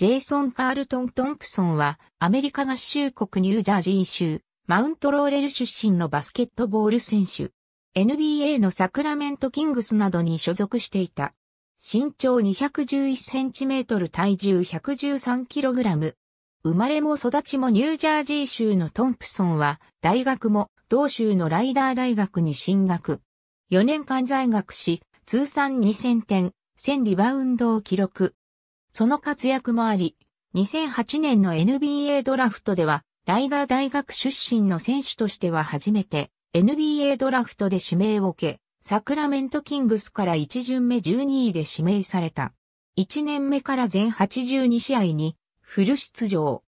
ジェイソン・カールトン・トンプソンは、アメリカ合衆国ニュージャージー州、マウントローレル出身のバスケットボール選手。NBA のサクラメント・キングスなどに所属していた。身長2 1 1トル体重1 1 3ラム。生まれも育ちもニュージャージー州のトンプソンは、大学も同州のライダー大学に進学。4年間在学し、通算2000点、1000リバウンドを記録。その活躍もあり、2008年の NBA ドラフトでは、ライダー大学出身の選手としては初めて NBA ドラフトで指名を受け、サクラメントキングスから1巡目12位で指名された。1年目から全82試合にフル出場。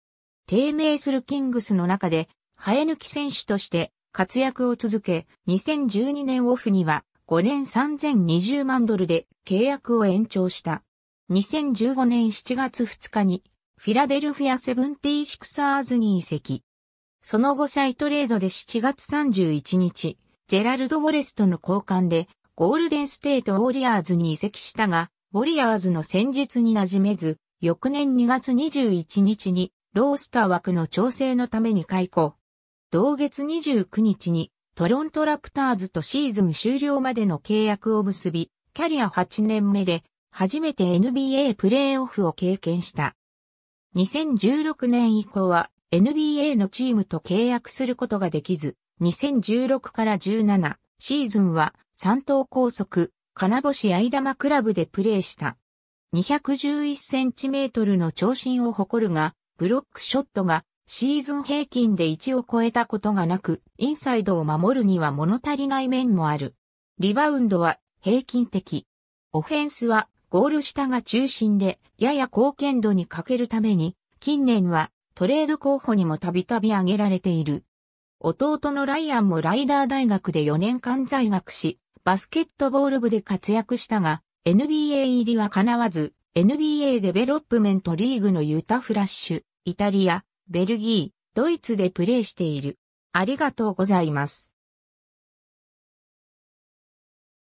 低迷するキングスの中で、生え抜き選手として活躍を続け、2012年オフには5年3020万ドルで契約を延長した。2015年7月2日に、フィラデルフィアセブンティーシクサーズに移籍。その後再トレードで7月31日、ジェラルド・ウォレスとの交換で、ゴールデンステート・ウォリアーズに移籍したが、ウォリアーズの戦術に馴染めず、翌年2月21日に、ロースター枠の調整のために解雇。同月29日に、トロントラプターズとシーズン終了までの契約を結び、キャリア8年目で初めて NBA プレーオフを経験した。2016年以降は NBA のチームと契約することができず、2016から17シーズンは三等高速、金星愛玉クラブでプレーした。211センチメートルの長身を誇るが、ブロックショットがシーズン平均で1を超えたことがなく、インサイドを守るには物足りない面もある。リバウンドは平均的。オフェンスはゴール下が中心で、やや貢献度に欠けるために、近年はトレード候補にもたびたび挙げられている。弟のライアンもライダー大学で4年間在学し、バスケットボール部で活躍したが、NBA 入りは叶わず、NBA デベロップメントリーグのユタフラッシュ、イタリア、ベルギー、ドイツでプレーしている。ありがとうございます。